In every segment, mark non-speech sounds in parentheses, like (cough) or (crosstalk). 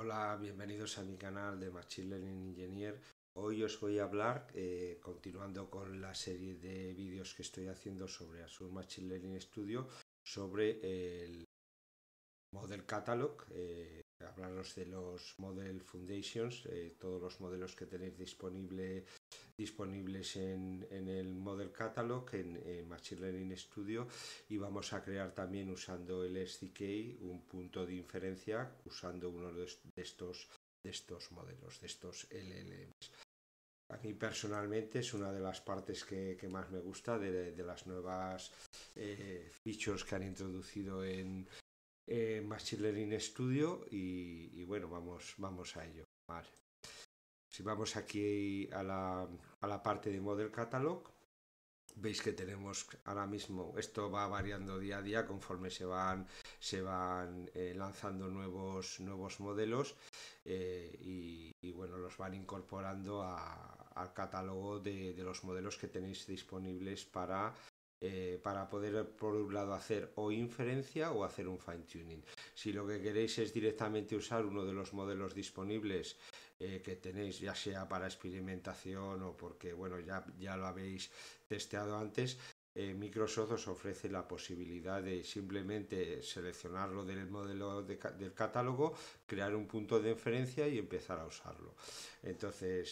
Hola, bienvenidos a mi canal de Machine Learning Engineer. Hoy os voy a hablar, eh, continuando con la serie de vídeos que estoy haciendo sobre Azure Machine Learning Studio, sobre el Model Catalog, eh, hablaros de los Model Foundations, eh, todos los modelos que tenéis disponibles disponibles en, en, el Model Catalog, en, Machine Learning Studio y vamos a crear también usando el SDK un punto de inferencia usando uno de estos, de estos modelos, de estos LLMs. A mí personalmente es una de las partes que, más me gusta de, las nuevas eh, features que han introducido en Machine Learning Studio y, bueno, vamos, vamos a ello. Si vamos aquí a la, a la parte de Model Catalog, veis que tenemos ahora mismo esto va variando día a día conforme se van se van eh, lanzando nuevos nuevos modelos eh, y, bueno los van incorporando al catálogo de, de, los modelos que tenéis disponibles para eh, para poder por un lado hacer o inferencia o hacer un fine tuning si lo que queréis es directamente usar uno de los modelos disponibles eh, que tenéis, ya sea para experimentación o porque bueno, ya, lo habéis testeado antes, eh, Microsoft os ofrece la posibilidad de simplemente seleccionarlo del modelo del catálogo, crear un punto de inferencia y empezar a usarlo. Entonces,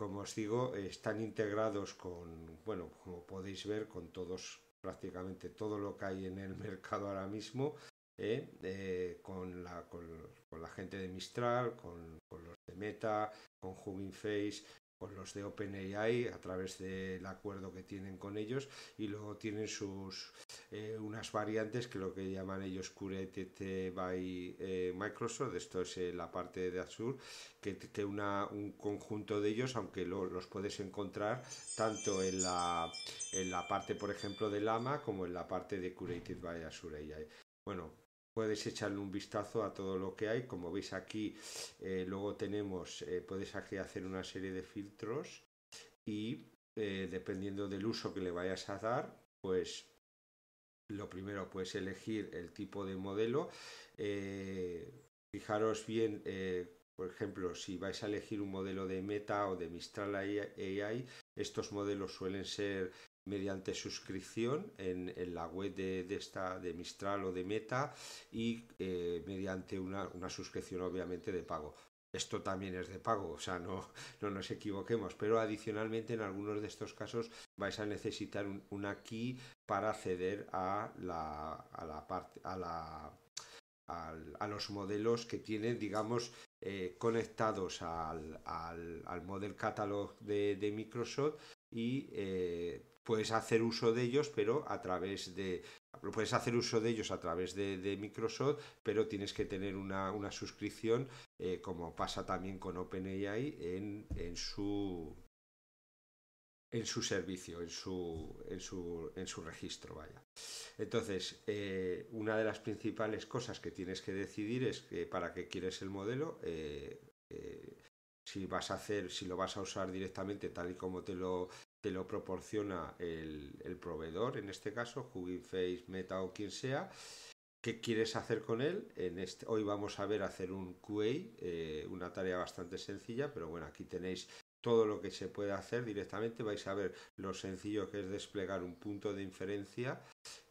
como os digo, están integrados con, bueno, como podéis ver, con todos prácticamente todo lo que hay en el (laughs) mercado ahora mismo eh, eh con, la, gente de Mistral, con, los de Meta, con Hugging Face, con los de OpenAI a través del acuerdo que tienen con ellos y luego tienen sus eh, unas variantes que lo que llaman ellos Curated by eh, Microsoft, esto es la parte de Azure, que, que una, un conjunto de ellos, aunque lo, los puedes encontrar tanto en en la parte, por ejemplo, de Lama como en la parte de Curated by Azure AI bueno, puedes echarle un vistazo a todo lo que hay. Como veis aquí, eh, luego tenemos, eh, puedes aquí hacer una serie de filtros y eh, dependiendo del uso que le vayas a dar, pues lo primero puedes elegir el tipo de modelo. fijaros bien, por ejemplo, si vais a elegir un modelo de Meta o de Mistral AI, estos modelos suelen ser mediante suscripción en, la web de, esta, de Mistral o de Meta y eh, mediante una, suscripción obviamente de pago. Esto también es de pago, o sea, no, no nos equivoquemos, pero adicionalmente en algunos de estos casos vais a necesitar un, una key para acceder a la, a la parte, a la a los modelos que tienen, digamos, eh, conectados al, Model Catalog de, Microsoft y eh, puedes hacer uso de ellos, pero a través de... Puedes hacer uso de ellos a través de, Microsoft, pero tienes que tener una, una suscripción, eh, como pasa también con OpenAI, en, en, su, en su servicio, en su, en su, en su registro, vaya. Entonces, eh, una de las principales cosas que tienes que decidir es que para qué quieres el modelo, eh, si vas a hacer, si lo vas a usar directamente tal y como te lo te lo proporciona el, proveedor, en este caso Hugging Face, Meta o quien sea. ¿Qué quieres hacer con él? En este, hoy vamos a ver hacer un QA, eh, una tarea bastante sencilla, pero bueno, aquí tenéis todo lo que se puede hacer directamente. Vais a ver lo sencillo que es desplegar un punto de inferencia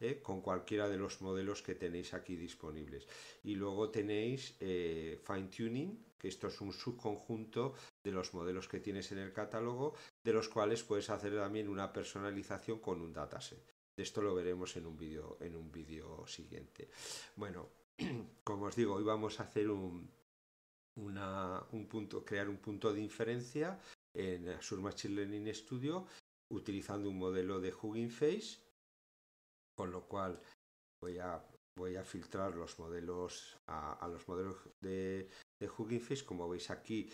eh, con cualquiera de los modelos que tenéis aquí disponibles. Y luego tenéis eh, fine tuning, que esto es un subconjunto de los modelos que tienes en el catálogo, de los cuales puedes hacer también una personalización con un dataset. De esto lo veremos en un vídeo en un vídeo siguiente. Bueno, (clears throat) como os digo, hoy vamos a hacer un, un punto, crear un punto de inferencia en Azure Machine Learning Studio utilizando un modelo de Hugging Face, con lo cual voy a, voy a filtrar los modelos a, los modelos de, Hugging Face. Como veis aquí,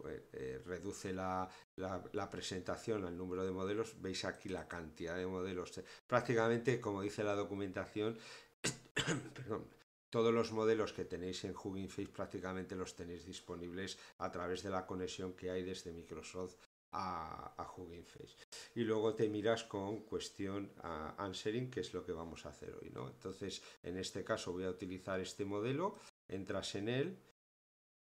pues, eh, reduce la, la, presentación al número de modelos, veis aquí la cantidad de modelos. Prácticamente, como dice la documentación, (coughs) todos los modelos que tenéis en Hugging Face prácticamente los tenéis disponibles a través de la conexión que hay desde Microsoft a, a Hugging Face. Y luego te miras con cuestión answering, que es lo que vamos a hacer hoy. ¿no? Entonces, en este caso voy a utilizar este modelo, entras en él.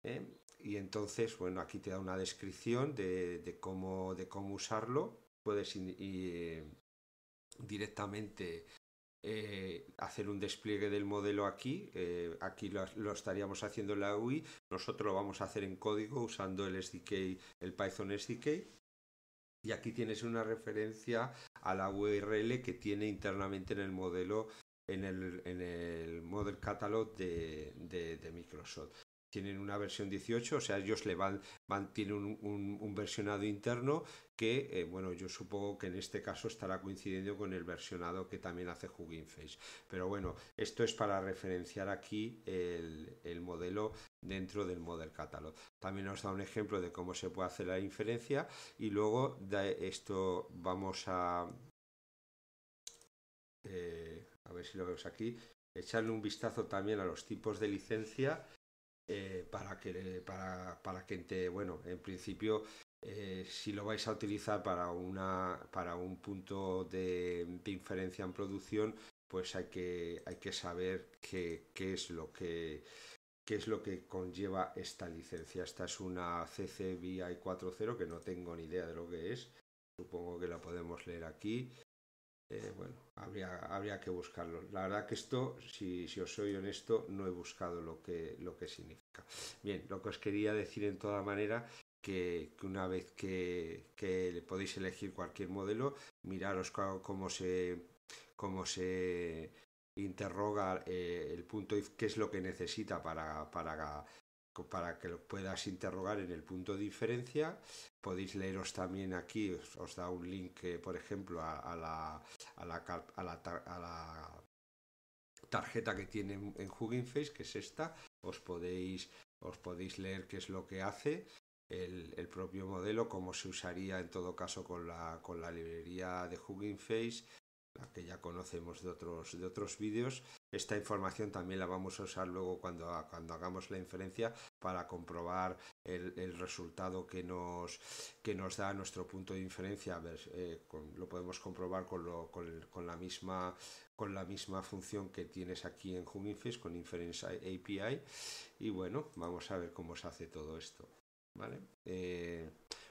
¿eh? y entonces, bueno, aquí te da una descripción de, cómo, de cómo usarlo. Puedes eh, directamente eh, hacer un despliegue del modelo aquí. Eh, aquí lo, estaríamos haciendo en la UI. Nosotros lo vamos a hacer en código usando el SDK, el Python SDK. Y aquí tienes una referencia a la URL que tiene internamente en el modelo, en el, model catalog de Microsoft tienen una versión 18, o sea, ellos le van, tienen un, versionado interno que, eh, bueno, yo supongo que en este caso estará coincidiendo con el versionado que también hace Hugging Face. Pero bueno, esto es para referenciar aquí el, modelo dentro del model catalog. También os da un ejemplo de cómo se puede hacer la inferencia y luego esto vamos a... Eh, a ver si lo vemos aquí. Echarle un vistazo también a los tipos de licencia eh, para, que, para, para te bueno, en principio, eh, si lo vais a utilizar para, una, para un punto de, inferencia en producción, pues hay que, hay que saber qué es lo que qué es lo que conlleva esta licencia. Esta es una CC 40 que no tengo ni idea de lo que es. Supongo que la podemos leer aquí. Eh, bueno, habría, que buscarlo. La verdad que esto, si, os soy honesto, no he buscado lo que, lo que significa. Bien, lo que os quería decir en toda manera, que, una vez que, que, podéis elegir cualquier modelo, miraros cómo se, cómo se interroga eh, el punto if, qué es lo que necesita para, para, para que lo puedas interrogar en el punto de diferencia. Podéis leeros también aquí, os, da un link, eh, por ejemplo, a, la, tarjeta que tiene en Hugging Face, que es esta. Os podéis, leer qué es lo que hace. El, propio modelo, cómo se usaría en todo caso con la, con la librería de Hugging Face, la que ya conocemos de otros, de otros vídeos. Esta información también la vamos a usar luego cuando, cuando hagamos la inferencia para comprobar el, resultado que nos, que nos da nuestro punto de inferencia. A ver, eh, lo podemos comprobar con, lo, con, la misma, con la misma función que tienes aquí en Huminfish, con Inference API. Y bueno, vamos a ver cómo se hace todo esto. ¿vale? Eh,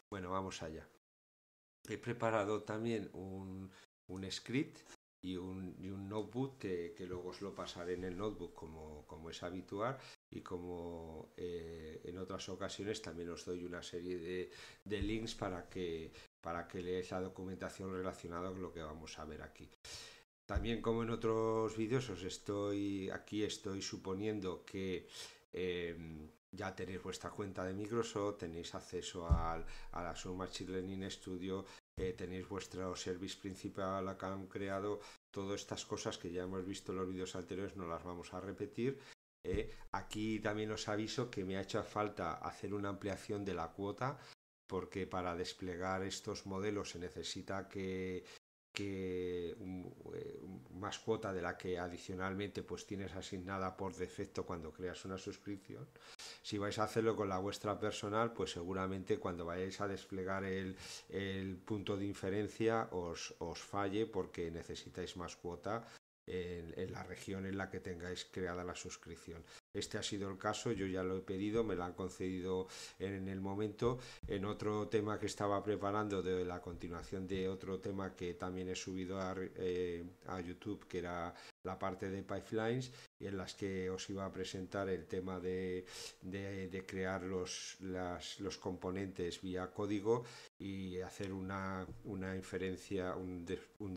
bueno, vamos allá. He preparado también un, un script y un, notebook que, luego os lo pasaré en el notebook como, es habitual y como eh, en otras ocasiones también os doy una serie de, links para que, para que leáis la documentación relacionada con lo que vamos a ver aquí. También como en otros vídeos os estoy aquí estoy suponiendo que em, ya tenéis vuestra cuenta de Microsoft, tenéis acceso a la Machine Learning Studio, eh, tenéis vuestro service principal acá han creado, todas estas cosas que ya hemos visto en los vídeos anteriores, no las vamos a repetir. Eh, aquí también os aviso que me ha hecho falta hacer una ampliación de la cuota porque para desplegar estos modelos se necesita que que eh, más cuota de la que adicionalmente pues tienes asignada por defecto cuando creas una suscripción. Si vais a hacerlo con la vuestra personal, pues seguramente cuando vayáis a desplegar el, punto de inferencia os, os falle porque necesitáis más cuota en, la región en la que tengáis creada la suscripción. Este ha sido el caso, yo ya lo he pedido, me lo han concedido en el momento. En otro tema que estaba preparando, de la continuación de otro tema que también he subido a, eh, a YouTube, que era la parte de pipelines, en las que os iba a presentar el tema de, de, crear los, las, los componentes vía código y hacer una, una inferencia, un, un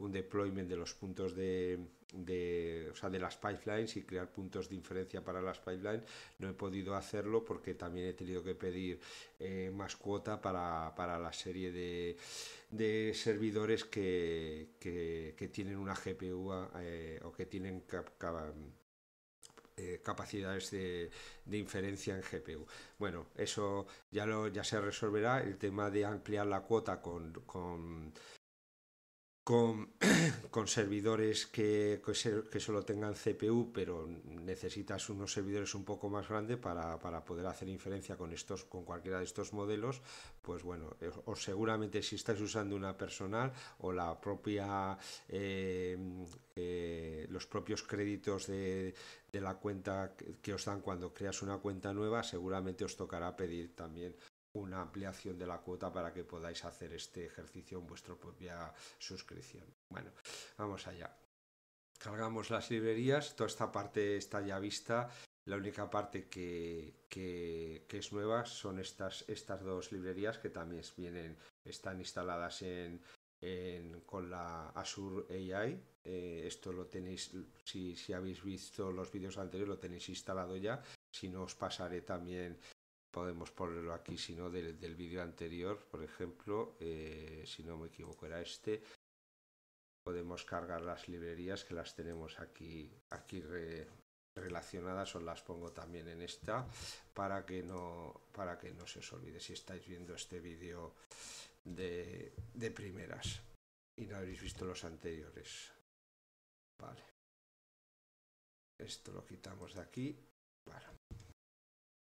un deployment de los puntos de, de, o sea, de las pipelines y crear puntos de inferencia para las pipelines. No he podido hacerlo porque también he tenido que pedir eh, más cuota para, para, la serie de, de servidores que, que, tienen una GPU eh, o que tienen eh, capacidades de, de, inferencia en GPU. Bueno, eso ya, lo, ya se resolverá. El tema de ampliar la cuota con, con (clears throat) con, servidores que, solo tengan CPU, pero necesitas unos servidores un poco más grandes para, poder hacer inferencia con, estos, con cualquiera de estos modelos, pues bueno, eh, o seguramente si estás usando una personal o la propia, eh, eh, los propios créditos de la cuenta que os dan cuando creas una cuenta nueva, seguramente os tocará pedir también una ampliación de la cuota para que podáis hacer este ejercicio en vuestra propia suscripción. Bueno, vamos allá. Cargamos las librerías, toda esta parte está ya vista. La única parte que, que, es nueva son estas, estas dos librerías que también vienen, están instaladas en, en, con la Azure AI. Eh, esto lo tenéis, si, si habéis visto los vídeos anteriores, lo tenéis instalado ya. Si no, os pasaré también podemos ponerlo aquí, si del, del vídeo anterior, por ejemplo, eh, si no me equivoco era este, podemos cargar las librerías que las tenemos aquí, aquí relacionadas, os las pongo también en esta, para que no, para que no se os olvide si estáis viendo este vídeo de, de primeras y no habéis visto los anteriores. Vale. Esto lo quitamos de aquí.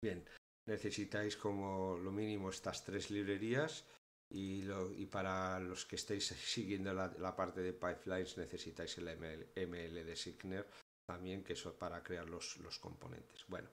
Bien, necesitáis como lo mínimo estas tres librerías y, para los que estéis siguiendo la, parte de pipelines necesitáis el ML, ML de también, que es para crear los, componentes. Bueno,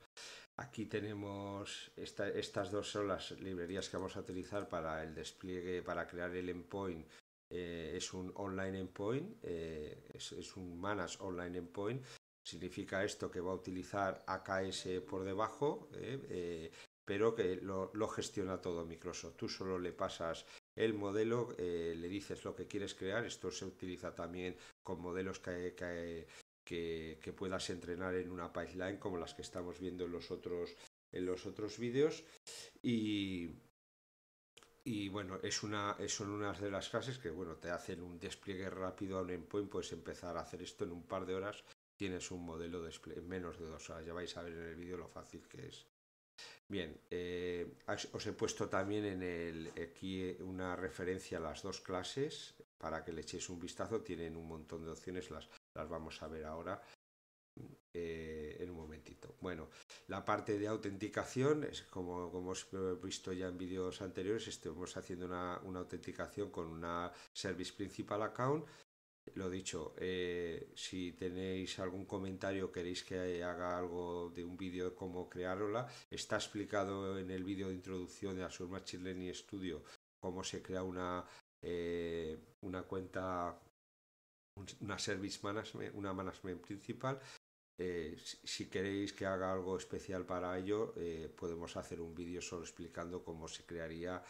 aquí tenemos estas dos son las librerías que vamos a utilizar para el despliegue, para crear el endpoint. Eh, es un online endpoint, eh, es, es un manage online endpoint Significa esto que va a utilizar AKS por debajo, ¿eh? Eh, pero que lo, gestiona todo Microsoft. Tú solo le pasas el modelo, eh, le dices lo que quieres crear. Esto se utiliza también con modelos que, puedas entrenar en una pipeline, como las que estamos viendo en los otros, en los otros vídeos. Y, bueno, es una, son unas de las clases que bueno, te hacen un despliegue rápido a un endpoint, puedes empezar a hacer esto en un par de horas tienes un modelo de menos de dos horas. Ya vais a ver en el vídeo lo fácil que es. Bien, eh, os he puesto también en aquí eh, una referencia a las dos clases para que le echéis un vistazo. Tienen un montón de opciones, las, vamos a ver ahora eh, en un momentito. Bueno, la parte de autenticación, es como, como os visto ya en vídeos anteriores, estamos haciendo una, una autenticación con una Service Principal Account lo dicho, eh, si tenéis algún comentario, queréis que haga algo de un vídeo de cómo crearla, está explicado en el vídeo de introducción de Azure Machine Learning Studio cómo se crea una, eh, cuenta, una service management, una management principal. Eh, si queréis que haga algo especial para ello, podemos hacer un vídeo solo explicando cómo se crearía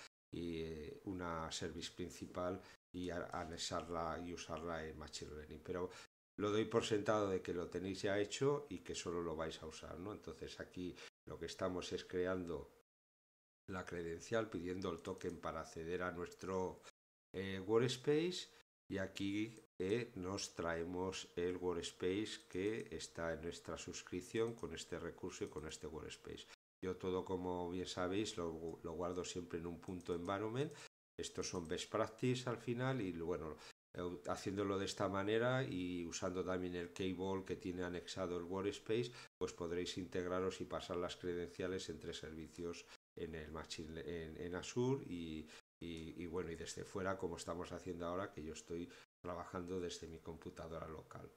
una service principal y anexarla y usarla en Machine Learning. Pero lo doy por sentado de que lo tenéis ya hecho y que solo lo vais a usar, ¿no? Entonces aquí lo que estamos es creando la credencial pidiendo el token para acceder a nuestro eh, workspace y aquí eh, nos traemos el workspace que está en nuestra suscripción con este recurso y con este workspace. Yo todo, como bien sabéis, lo, lo guardo siempre en un punto environment estos son best practices al final y bueno, eh, haciéndolo de esta manera y usando también el cable que tiene anexado el workspace, pues podréis integraros y pasar las credenciales entre servicios en el Azure y, bueno y desde fuera como estamos haciendo ahora que yo estoy trabajando desde mi computadora local.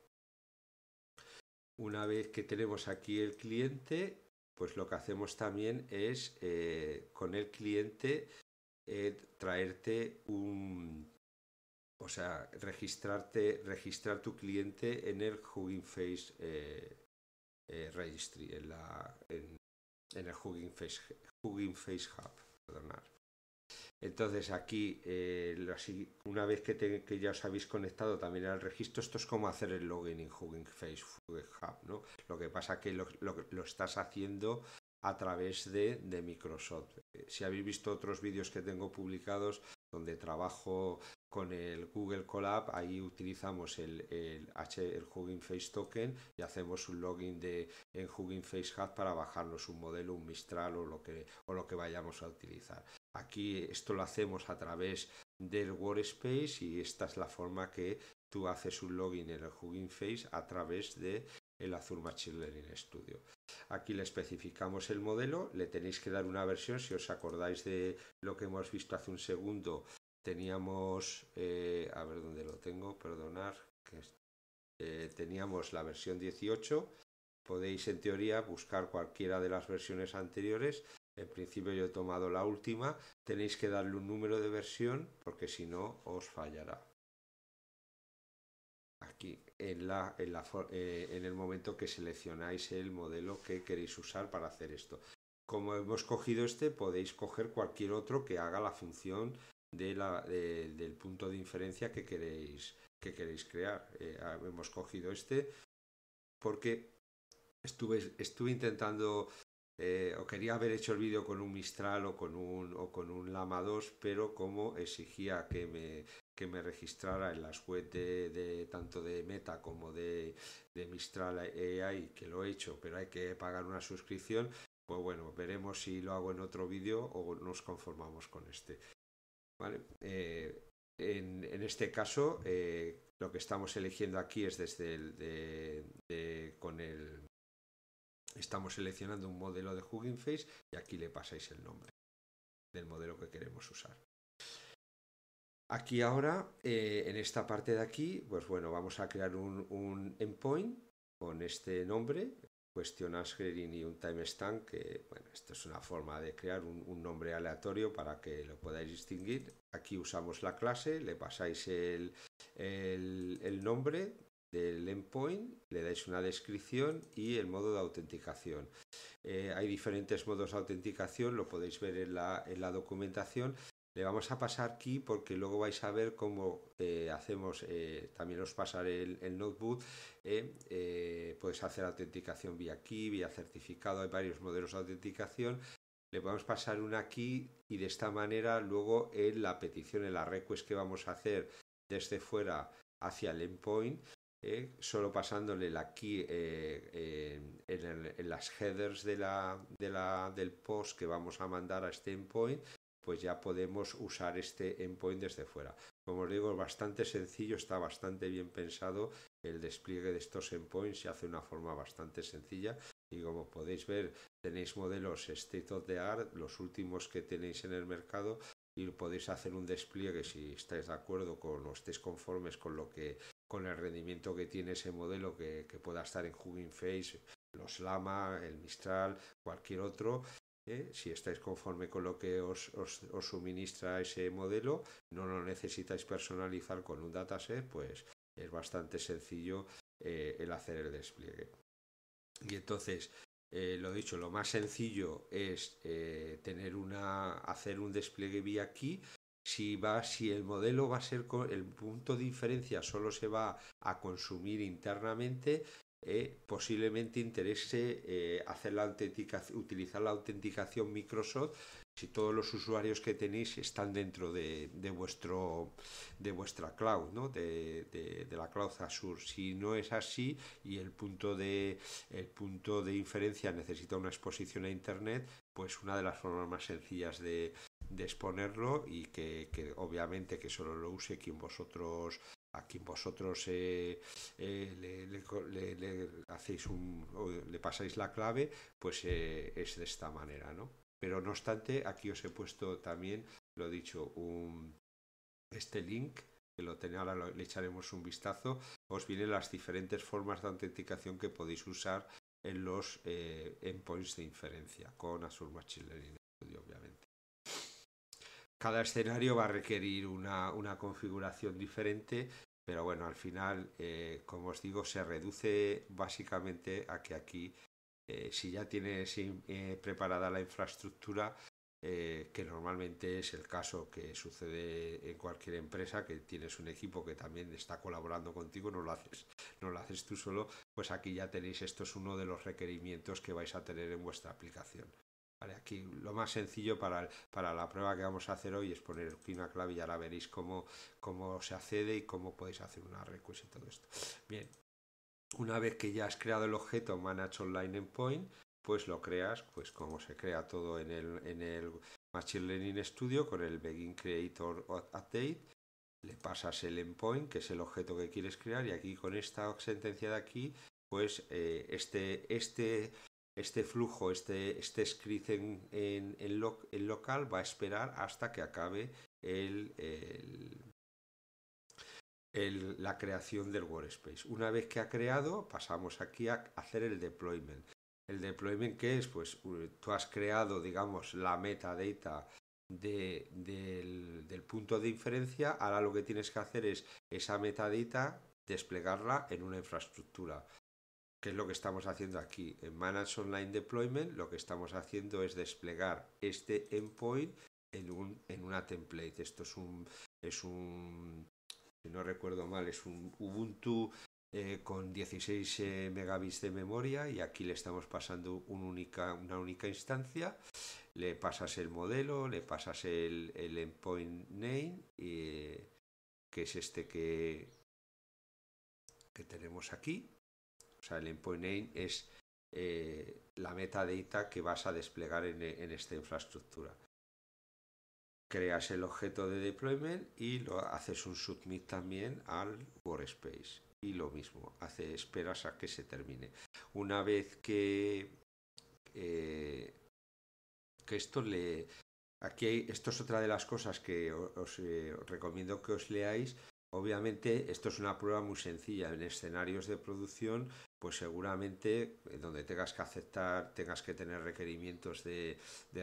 Una vez que tenemos aquí el cliente, pues lo que hacemos también es eh, con el cliente eh, traerte un... O sea, registrarte, registrar tu cliente en el Hugging Face eh, eh, Registry, en, la, en, el Hugging Face, Hub. Entonces aquí, una vez que, ya os habéis conectado también al registro, esto es como hacer el login en Hugging Face Hub, ¿no? Lo que pasa que lo, lo, lo estás haciendo a través de, Microsoft. Eh, si habéis visto otros vídeos que tengo publicados donde trabajo con el Google Colab, ahí utilizamos el, el, Hugging Face Token y hacemos un login de, en Hugging Face Hub para bajarnos un modelo, un Mistral o lo, que, o lo que vayamos a utilizar. Aquí esto lo hacemos a través del Workspace y esta es la forma que tú haces un login en el Hugging Face a través de el Azure Machine Learning Studio. Aquí le especificamos el modelo, le tenéis que dar una versión, si os acordáis de lo que hemos visto hace un segundo, teníamos, eh, a ver dónde lo tengo, perdonar, eh, teníamos la versión 18, podéis en teoría buscar cualquiera de las versiones anteriores, en principio yo he tomado la última, tenéis que darle un número de versión porque si no os fallará aquí en, la, en, la, eh, en el momento que seleccionáis el modelo que queréis usar para hacer esto. Como hemos cogido este, podéis coger cualquier otro que haga la función de la, del punto de inferencia que queréis, que queréis crear. Eh, ah, hemos cogido este porque estuve, estuve intentando eh, o quería haber hecho el vídeo con un Mistral o con un, o con un Lama 2, pero como exigía que me, que me registrara en las web de, tanto de Meta como de, Mistral AI, que lo he hecho, pero hay que pagar una suscripción, pues bueno, veremos si lo hago en otro vídeo o nos conformamos con este. ¿Vale? Eh, en, en, este caso, eh, lo que estamos eligiendo aquí es desde el, de, con el estamos seleccionando un modelo de Hugging Face y aquí le pasáis el nombre del modelo que queremos usar. Aquí ahora, eh, en esta parte de aquí, pues bueno, vamos a crear un, endpoint con este nombre, cuestionas Gerin y un timestamp, que bueno, esto es una forma de crear un, nombre aleatorio para que lo podáis distinguir. Aquí usamos la clase, le pasáis el, el nombre, del endpoint, le dais una descripción y el modo de autenticación. Eh, hay diferentes modos de autenticación, lo podéis ver en la, en la documentación. Le vamos a pasar key porque luego vais a ver cómo eh, hacemos, eh, también os pasaré el, notebook, eh, puedes hacer autenticación vía key, vía certificado, hay varios modelos de autenticación. Le podemos pasar una key y de esta manera luego en la petición, en la request que vamos a hacer desde fuera hacia el endpoint, ¿eh? solo pasándole aquí eh, eh, en, las headers de del post que vamos a mandar a este endpoint, pues ya podemos usar este endpoint desde fuera. Como os digo, bastante sencillo, está bastante bien pensado el despliegue de estos endpoints, se hace de una forma bastante sencilla y como podéis ver tenéis modelos state of the art, los últimos que tenéis en el mercado y podéis hacer un despliegue si estáis de acuerdo con o estáis conformes con lo que con el rendimiento que tiene ese modelo que, pueda estar en Hugging Face, los Lama, el Mistral, cualquier otro. ¿eh? Si estáis conforme con lo que os, suministra ese modelo, no lo necesitáis personalizar con un dataset, pues es bastante sencillo eh, el hacer el despliegue. Y entonces, eh, lo dicho, lo más sencillo es tener una, hacer un despliegue vía aquí si, va, si el modelo va a ser, el punto de inferencia solo se va a consumir internamente, eh, posiblemente interese eh, hacer la utilizar la autenticación Microsoft si todos los usuarios que tenéis están dentro de, vuestro, de vuestra cloud, ¿no? de, la cloud Azure. Si no es así y el punto, de, el punto de inferencia necesita una exposición a Internet, pues una de las formas más sencillas de, exponerlo y que, que obviamente que solo lo use quien vosotros a quien vosotros eh, eh, le, hacéis un le pasáis la clave pues eh, es de esta manera no pero no obstante aquí os he puesto también lo he dicho un este link que lo tenía ahora le echaremos un vistazo os vienen las diferentes formas de autenticación que podéis usar en los endpoints de inferencia con Azure Machine Learning obviamente cada escenario va a requerir una, configuración diferente, pero bueno, al final, eh, como os digo, se reduce básicamente a que aquí, eh, si ya tienes eh, preparada la infraestructura, que normalmente es el caso que sucede en cualquier empresa, que tienes un equipo que también está colaborando contigo, no lo haces, no lo haces tú solo, pues aquí ya tenéis, esto es uno de los requerimientos que vais a tener en vuestra aplicación aquí lo más sencillo para, la prueba que vamos a hacer hoy es poner el clima clave y ahora veréis cómo, cómo se accede y cómo podéis hacer una request y todo esto. Bien, una vez que ya has creado el objeto Manage Online Endpoint, pues lo creas, pues como se crea todo en el, Machine Learning Studio con el Begin Creator Update, le pasas el endpoint, que es el objeto que quieres crear, y aquí con esta sentencia de aquí, pues eh, este, este este flujo, este, este script en, en, local va a esperar hasta que acabe el, la creación del workspace. Una vez que ha creado, pasamos aquí a hacer el deployment. El deployment que es, pues tú has creado, digamos, la metadata del, del, punto de inferencia, ahora lo que tienes que hacer es esa metadata desplegarla en una infraestructura. ¿Qué es lo que estamos haciendo aquí. En Manage Online Deployment lo que estamos haciendo es desplegar este endpoint en, una template. Esto es un, es un, si no recuerdo mal, es un Ubuntu eh, con 16 eh, megabits de memoria y aquí le estamos pasando una única instancia. Le pasas el modelo, le pasas el, endpoint name, eh, que es este que tenemos aquí o sea, el endpoint name es eh, la metadata que vas a desplegar en, esta infraestructura. Creas el objeto de deployment y lo haces un submit también al workspace. Y lo mismo, esperas a que se termine. Una vez que, eh, esto le. Aquí esto es otra de las cosas que os, eh, recomiendo que os leáis. Obviamente, esto es una prueba muy sencilla en escenarios de producción pues seguramente eh, donde tengas que aceptar, tengas que tener requerimientos de,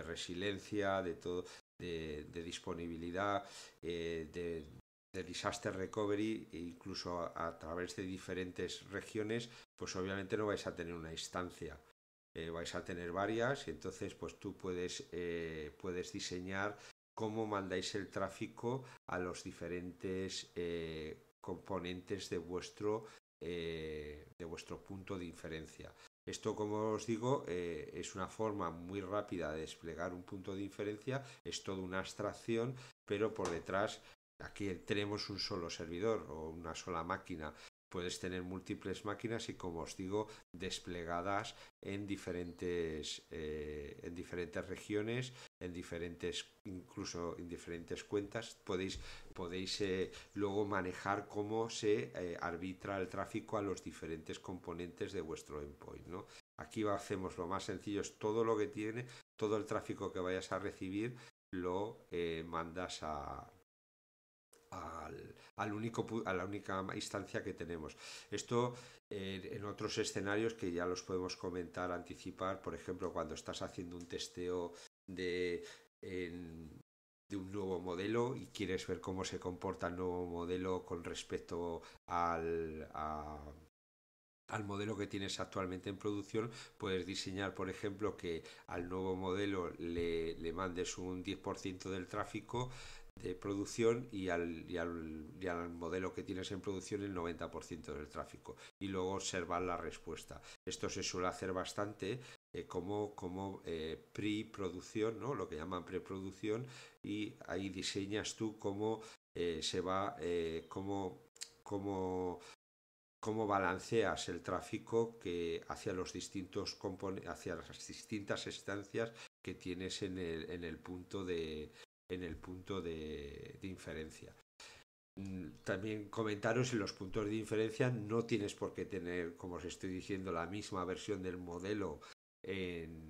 resiliencia, de todo, de, disponibilidad, eh, de, disaster recovery, e incluso a, través de diferentes regiones, pues obviamente no vais a tener una instancia. Eh, vais a tener varias y entonces pues tú puedes, puedes diseñar cómo mandáis el tráfico a los diferentes componentes de vuestro eh, de vuestro punto de inferencia. Esto, como os digo, eh, es una forma muy rápida de desplegar un punto de inferencia, es toda una abstracción, pero por detrás aquí tenemos un solo servidor o una sola máquina. Puedes tener múltiples máquinas y, como os digo, desplegadas en diferentes, eh, en diferentes regiones en diferentes, incluso en diferentes cuentas, podéis, podéis eh, luego manejar cómo se eh, arbitra el tráfico a los diferentes componentes de vuestro endpoint. ¿no? Aquí hacemos lo más sencillo, es todo lo que tiene, todo el tráfico que vayas a recibir, lo eh, mandas a, al, al, único, a la única instancia que tenemos. Esto en otros escenarios que ya los podemos comentar, anticipar, por ejemplo, cuando estás haciendo un testeo de, de un nuevo modelo y quieres ver cómo se comporta el nuevo modelo con respecto al, modelo que tienes actualmente en producción, puedes diseñar, por ejemplo, que al nuevo modelo le, le mandes un 10% del tráfico de producción y al, modelo que tienes en producción el 90% del tráfico y luego observar la respuesta. Esto se suele hacer bastante eh, como, como eh, producción ¿no? lo que llaman preproducción y ahí diseñas tú cómo eh, se va, cómo, balanceas el tráfico que hacia, los distintos hacia las distintas estancias que tienes en el, en el punto de, en el punto de, inferencia. Mm, también comentaros en los puntos de inferencia no tienes por qué tener, como os estoy diciendo, la misma versión del modelo en,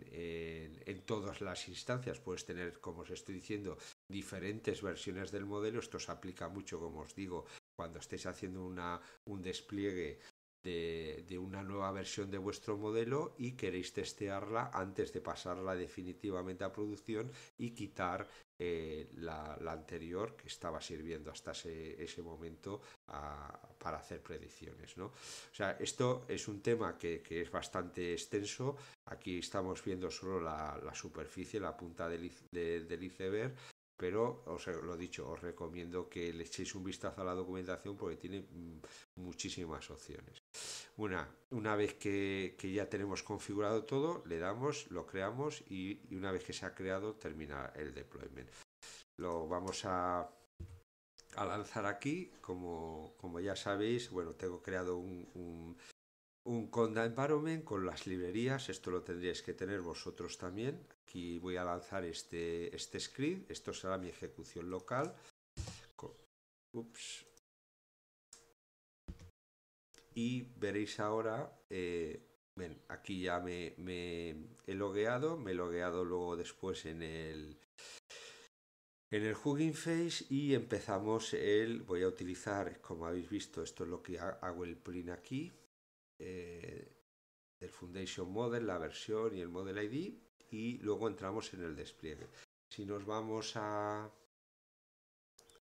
todas las instancias. Puedes tener, como os estoy diciendo, diferentes versiones del modelo. Esto se aplica mucho, como os digo, cuando estéis haciendo una, un despliegue de, de, una nueva versión de vuestro modelo y queréis testearla antes de pasarla definitivamente a producción y quitar eh, la, anterior que estaba sirviendo hasta ese, momento para hacer predicciones. O sea, esto es un tema que, es bastante extenso. Aquí estamos viendo solo la, superficie, la punta del iceberg pero os lo he dicho, os recomiendo que le echéis un vistazo a la documentación porque tiene mm, muchísimas opciones. Una, una vez que, ya tenemos configurado todo, le damos, lo creamos y, una vez que se ha creado termina el deployment. Lo vamos a lanzar aquí, como, ya sabéis, bueno, tengo creado un, un, un Conda Environment con las librerías, esto lo tendríais que tener vosotros también, Aquí voy a lanzar este, este script, esto será mi ejecución local. Y veréis ahora, eh, aquí ya me, he logueado, me he logueado luego después en el, en el Hugging Face y empezamos el, voy a utilizar, como habéis visto, esto es lo que hago el print aquí, eh, el Foundation Model, la versión y el Model ID y luego entramos en el despliegue. Si nos vamos a,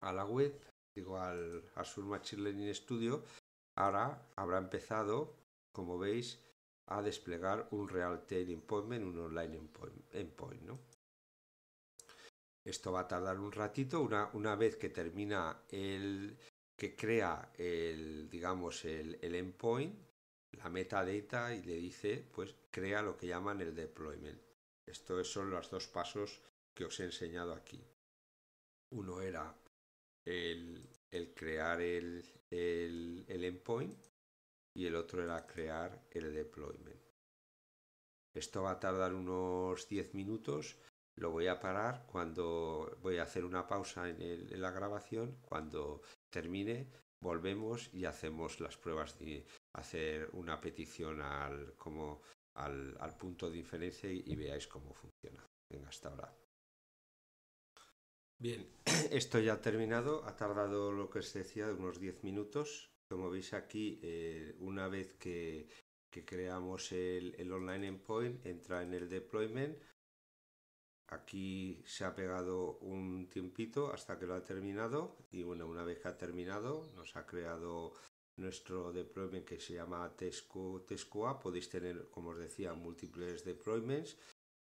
a la web, digo al Azure Machine Learning Studio, ahora habrá empezado, como veis, a desplegar un real time endpoint, un online endpoint. Esto va a tardar un ratito, una, vez que termina el, que crea el, digamos, el, el endpoint, la metadata y le dice, pues crea lo que llaman el deployment. Estos son los dos pasos que os he enseñado aquí. Uno era el, crear el, endpoint y el otro era crear el deployment. Esto va a tardar unos 10 minutos. Lo voy a parar cuando voy a hacer una pausa en, en la grabación. Cuando termine, volvemos y hacemos las pruebas de hacer una petición al como al, punto de diferencia y, veáis cómo funciona. Venga, hasta ahora. Bien, (clears throat) esto ya ha terminado, ha tardado lo que se decía unos 10 minutos. Como veis aquí, eh, una vez que, creamos el, el, online endpoint, entra en el deployment. Aquí se ha pegado un tiempito hasta que lo ha terminado y bueno, una vez que ha terminado nos ha creado nuestro deployment que se llama Tesco, Tescoa. Podéis tener, como os decía, múltiples deployments.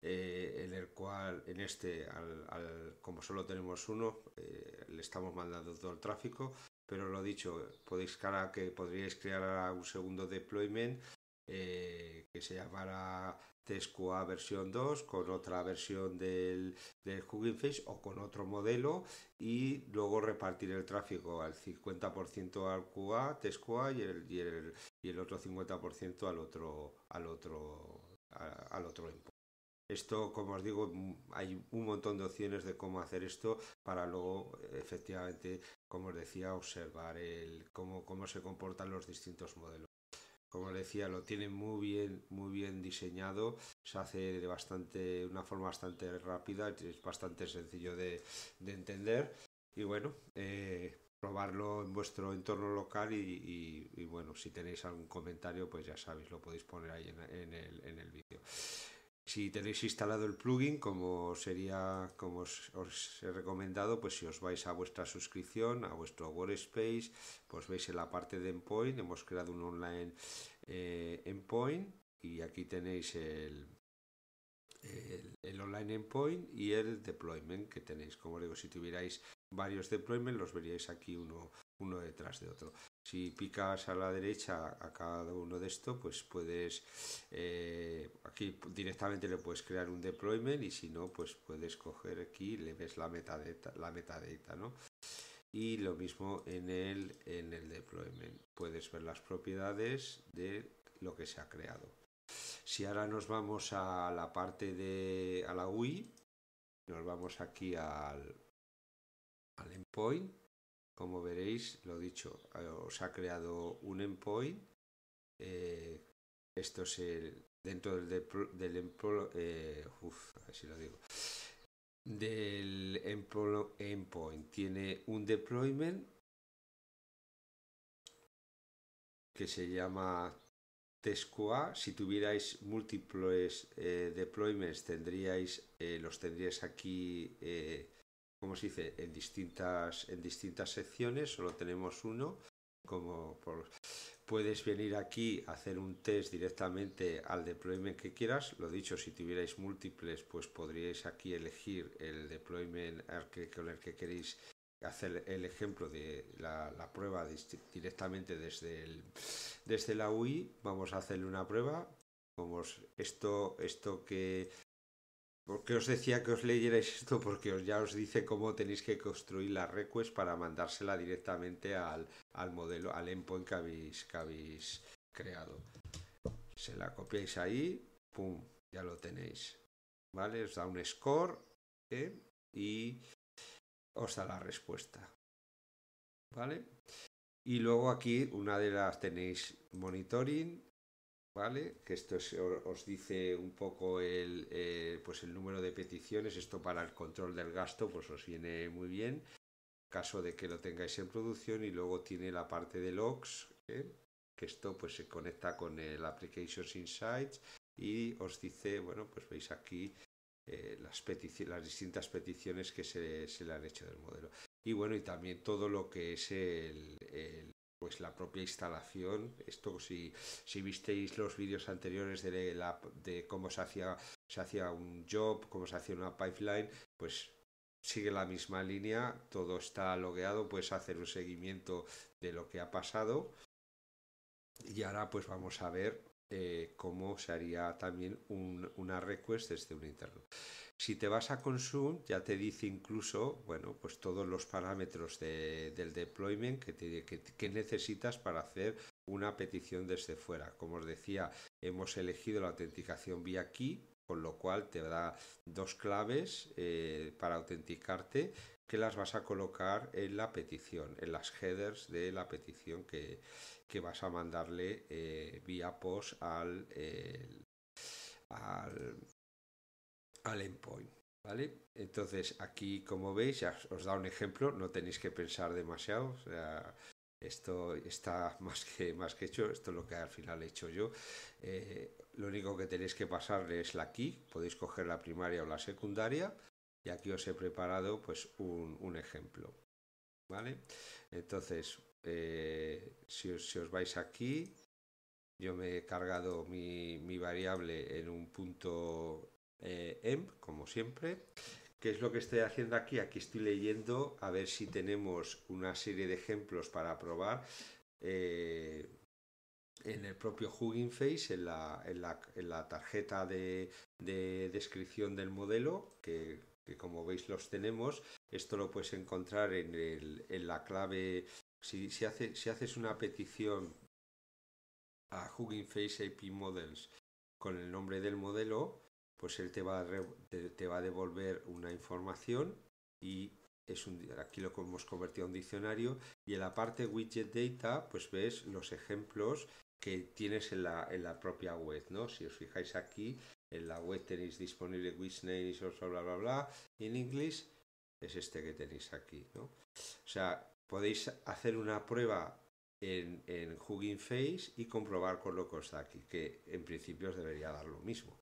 Eh, en el cual, en este, al, como solo tenemos uno, eh, le estamos mandando todo el tráfico. Pero lo dicho, podéis cara que podríais crear un segundo deployment eh, que se llamará Tescoa versión 2 con otra versión del, del Hugging Face o con otro modelo y luego repartir el tráfico al 50% al QA, y el, y el, otro 50% al otro al otro al otro input. Esto, como os digo, hay un montón de opciones de cómo hacer esto para luego, efectivamente, como os decía, observar el, cómo, cómo se comportan los distintos modelos como le decía, lo tiene muy bien, muy bien diseñado, se hace de bastante, una forma bastante rápida, es bastante sencillo de, entender. Y bueno, eh, probarlo en vuestro entorno local y, bueno, si tenéis algún comentario, pues ya sabéis, lo podéis poner ahí en el, en el vídeo. Si tenéis instalado el plugin, como sería, como os, he recomendado, pues si os vais a vuestra suscripción, a vuestro workspace, pues veis en la parte de endpoint, hemos creado un online eh, endpoint y aquí tenéis el, el, online endpoint y el deployment que tenéis. Como digo, si tuvierais varios deployments, los veríais aquí uno detrás de otro. Si picas a la derecha a cada uno de estos, pues puedes, eh, aquí directamente le puedes crear un deployment y si no, pues puedes coger aquí, le ves la metadata, la ¿no? Y lo mismo en el, en el deployment. Puedes ver las propiedades de lo que se ha creado. Si ahora nos vamos a la parte de a la UI, nos vamos aquí al, al endpoint como veréis, lo dicho, eh, os ha creado un endpoint. Eh, esto es el, dentro del, del, eh, uf, así lo digo del endpoint tiene un deployment que se llama tescoa Si tuvierais múltiples deployments, tendríais, los tendríais aquí como se dice, en distintas, en distintas secciones, solo tenemos uno. Como puedes venir aquí a hacer un test directamente al deployment que quieras. Lo dicho, si tuvierais múltiples, pues podríais aquí elegir el deployment con el que queréis hacer el ejemplo de la, prueba directamente desde, el, desde la UI. Vamos a hacerle una prueba. Como esto, esto que porque os decía que os leyerais esto porque ya os dice cómo tenéis que construir la request para mandársela directamente al, modelo, al endpoint que habéis, creado. Se la copiáis ahí, pum, ya lo tenéis. ¿Vale? Os da un score ¿eh? y os da la respuesta. ¿Vale? Y luego aquí una de las tenéis monitoring, ¿vale? Que esto os dice un poco el, eh, pues el número de peticiones, esto para el control del gasto, pues os viene muy bien, caso de que lo tengáis en producción y luego tiene la parte de logs, ¿eh? que esto pues se conecta con el Applications Insights y os dice, bueno, pues veis aquí eh, las, las distintas peticiones que se, se, le han hecho del modelo. Y bueno, y también todo lo que es el pues la propia instalación. Esto si, visteis los vídeos anteriores de, la, de cómo se hacía, un job, cómo se hacía una pipeline, pues sigue la misma línea, todo está logueado, puedes hacer un seguimiento de lo que ha pasado. Y ahora pues vamos a ver eh, cómo se haría también una request desde un interno. Si te vas a Consum, ya te dice incluso, bueno, pues todos los parámetros del deployment que, necesitas para hacer una petición desde fuera. Como os decía, hemos elegido la autenticación vía key, con lo cual te da dos claves eh, para autenticarte que las vas a colocar en la petición, en las headers de la petición que, vas a mandarle eh, vía post al, eh, al, al ¿Vale? Entonces aquí, como veis, ya os da un ejemplo, no tenéis que pensar demasiado. O sea, esto está más que, más que hecho, esto es lo que al final he hecho yo. Eh, lo único que tenéis que pasarle es la key, podéis coger la primaria o la secundaria. Y aquí os he preparado pues un, ejemplo. ¿Vale? Entonces, eh, si, os vais aquí, yo me he cargado mi, mi variable en un punto eh, em, como siempre. ¿Qué es lo que estoy haciendo aquí? Aquí estoy leyendo a ver si tenemos una serie de ejemplos para probar eh, en el propio Hugging Face, en la, tarjeta de, descripción del modelo, que, como veis los tenemos. Esto lo puedes encontrar en, la clave. Si, si haces una petición a Hugging Face API Models con el nombre del modelo, pues él te va a, devolver una información y es un, aquí lo hemos convertido en diccionario y en la parte widget data pues ves los ejemplos que tienes en la, en la propia web, ¿no? Si os fijáis aquí, en la web tenéis disponible which name is bla bla bla, en inglés es este que tenéis aquí, ¿no? O sea, podéis hacer una prueba en, en Hugging Face y comprobar con lo que os da aquí, que en principio os debería dar lo mismo.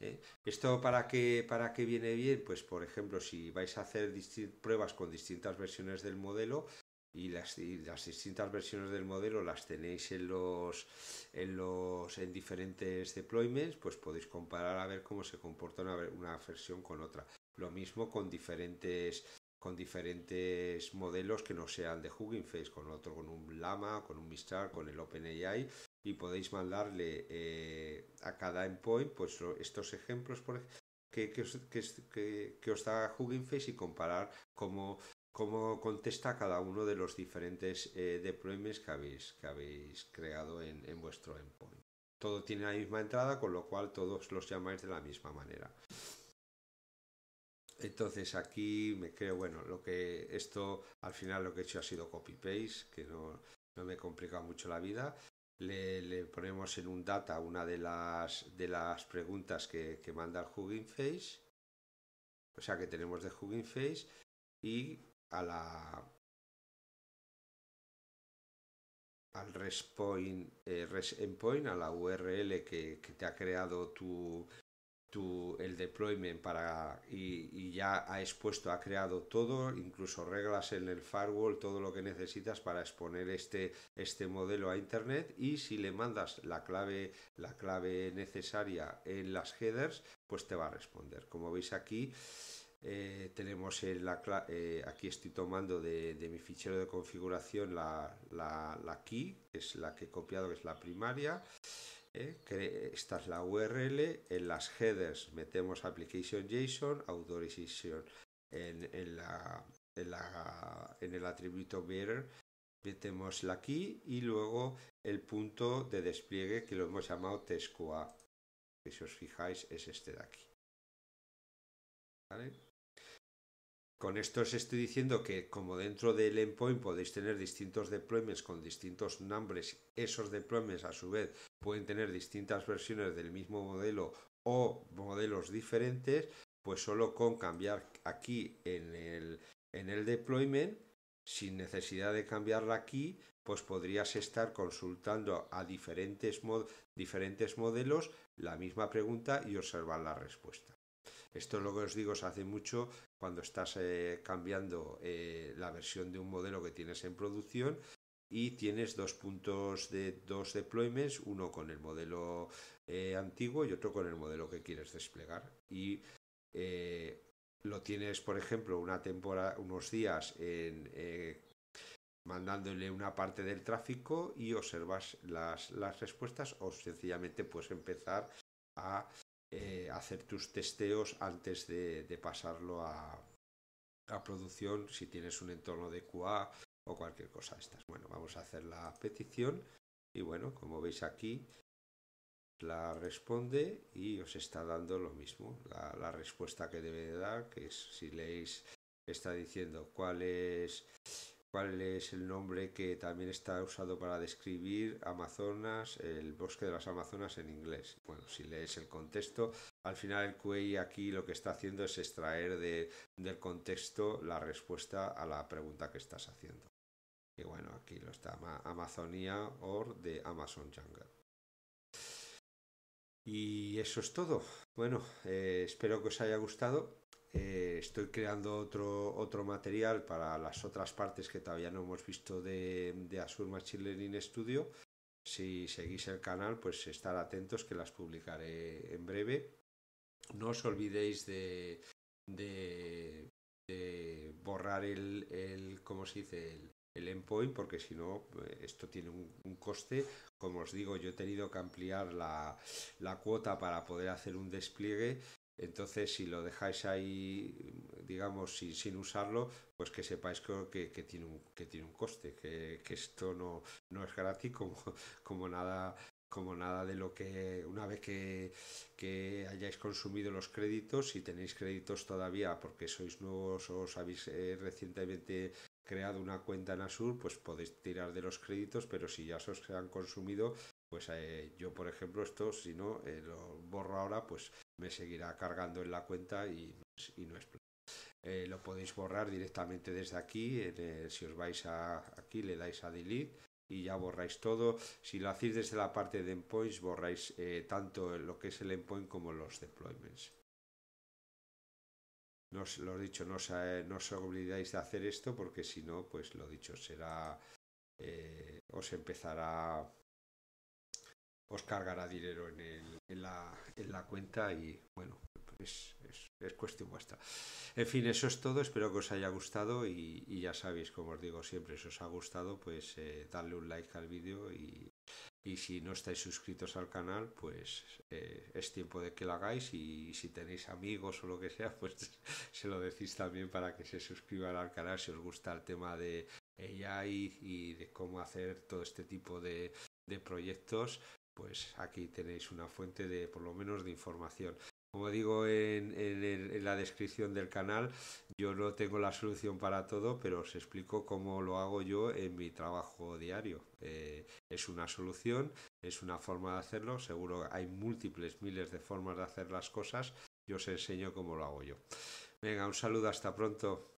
¿eh? ¿Esto para qué, para que viene bien? Pues por ejemplo, si vais a hacer pruebas con distintas versiones del modelo y las, las, distintas versiones del modelo las tenéis en los, en los en diferentes deployments, pues podéis comparar a ver cómo se comporta una, versión con otra. Lo mismo con diferentes con diferentes modelos que no sean de Hugging Face, con otro, con un Lama, con un Mistral, con el OpenAI, y podéis mandarle eh, a cada endpoint pues, estos ejemplos que, os da Hugging Face y comparar cómo, contesta cada uno de los diferentes eh, deployments que habéis, que habéis creado en, vuestro endpoint. Todo tiene la misma entrada, con lo cual todos los llamáis de la misma manera. Entonces aquí me creo, bueno, lo que esto al final lo que he hecho ha sido copy-paste, que no, no me complica mucho la vida le, ponemos en un data una de las, de las preguntas que, manda el Hugging Face, o sea que tenemos de Hugging Face, y a la al respoint eh, endpoint, a la URL que, que te ha creado tu, tu, el deployment para, y, ya ha expuesto, ha creado todo, incluso reglas en el firewall, todo lo que necesitas para exponer este, este modelo a internet y si le mandas la clave, la clave necesaria en las headers, pues te va a responder. Como veis aquí, eh, tenemos la eh, aquí estoy tomando de, mi fichero de configuración la, la, la key, que es la que he copiado, que es la primaria. Eh, esta es la URL, en las headers metemos application JSON, authorization en, el atributo bearer, metemos la key y luego el punto de despliegue que lo hemos llamado tescoa que si os fijáis es este de aquí. Con esto os estoy diciendo que como dentro del endpoint podéis tener distintos deployments con distintos nombres, esos deployments a su vez pueden tener distintas versiones del mismo modelo o modelos diferentes, pues solo con cambiar aquí en el, deployment, sin necesidad de cambiarla aquí, pues podrías estar consultando a diferentes, diferentes modelos la misma pregunta y observar la respuesta. Esto es lo que os digo, hace mucho cuando estás eh, cambiando eh, la versión de un modelo que tienes en producción y tienes dos puntos de dos deployments, uno con el modelo eh, antiguo y otro con el modelo que quieres desplegar. Y eh, lo tienes, por ejemplo, una temporada, unos días eh, mandándole una parte del tráfico y observas las, respuestas o sencillamente puedes empezar a hacer tus testeos antes de, pasarlo a, a producción si tienes un entorno de QA o cualquier cosa de estas. Bueno, vamos a hacer la petición y bueno, como veis aquí, la responde y os está dando lo mismo, la, respuesta que debe de dar, que es si leéis, está diciendo cuál es, cuál es el nombre que también está usado para describir Amazonas, el bosque de las Amazonas en inglés. Bueno, si lees el contexto, al final el QI aquí lo que está haciendo es extraer de, del contexto la respuesta a la pregunta que estás haciendo. Y bueno, aquí lo está Amazonía or de Amazon Jungle. Y eso es todo. Bueno, eh, espero que os haya gustado. Eh, estoy creando otro, otro material para las otras partes que todavía no hemos visto de, de Azure Machine Learning Studio. Si seguís el canal, pues estar atentos que las publicaré en breve. No os olvidéis de, borrar el, el, ¿cómo se dice? El, el endpoint porque si no eh, esto tiene un, coste como os digo yo he tenido que ampliar la, la, cuota para poder hacer un despliegue entonces si lo dejáis ahí digamos sin, usarlo pues que sepáis que, que, tiene, un, que tiene un coste que, que, esto no, no es gratis como, nada como nada de lo que una vez que, que, hayáis consumido los créditos, si tenéis créditos todavía porque sois nuevos o os habéis eh, recientemente creado una cuenta en Azure, pues podéis tirar de los créditos, pero si ya se han consumido, pues eh, yo, por ejemplo, esto, si no eh, lo borro ahora, pues me seguirá cargando en la cuenta y, no es eh, lo podéis borrar directamente desde aquí. si os vais a aquí, le dais a delete y ya borráis todo. Si lo hacéis desde la parte de endpoints, borráis tanto lo que es el endpoint como los deployments no os lo dicho, no os, eh, no os obligáis a hacer esto porque si no, pues lo dicho, será, eh, os empezará, os cargará dinero en, la, cuenta y bueno, pues es, es, cuestión vuestra. En fin, eso es todo, espero que os haya gustado y, ya sabéis, como os digo siempre, si os ha gustado, pues eh, darle un like al vídeo y y si no estáis suscritos al canal, pues eh, es tiempo de que lo hagáis. Y si tenéis amigos o lo que sea, (laughs) pues se lo decís también para que se suscriban al canal si os gusta el tema de AI y de cómo hacer todo este tipo de, de proyectos. Pues aquí tenéis una fuente de por lo menos de información. Como digo en, la descripción del canal, yo no tengo la solución para todo, pero os explico cómo lo hago yo en mi trabajo diario. Eh, es una solución, es una forma de hacerlo, seguro hay múltiples miles de formas de hacer las cosas, yo os enseño cómo lo hago yo. Venga, un saludo, hasta pronto.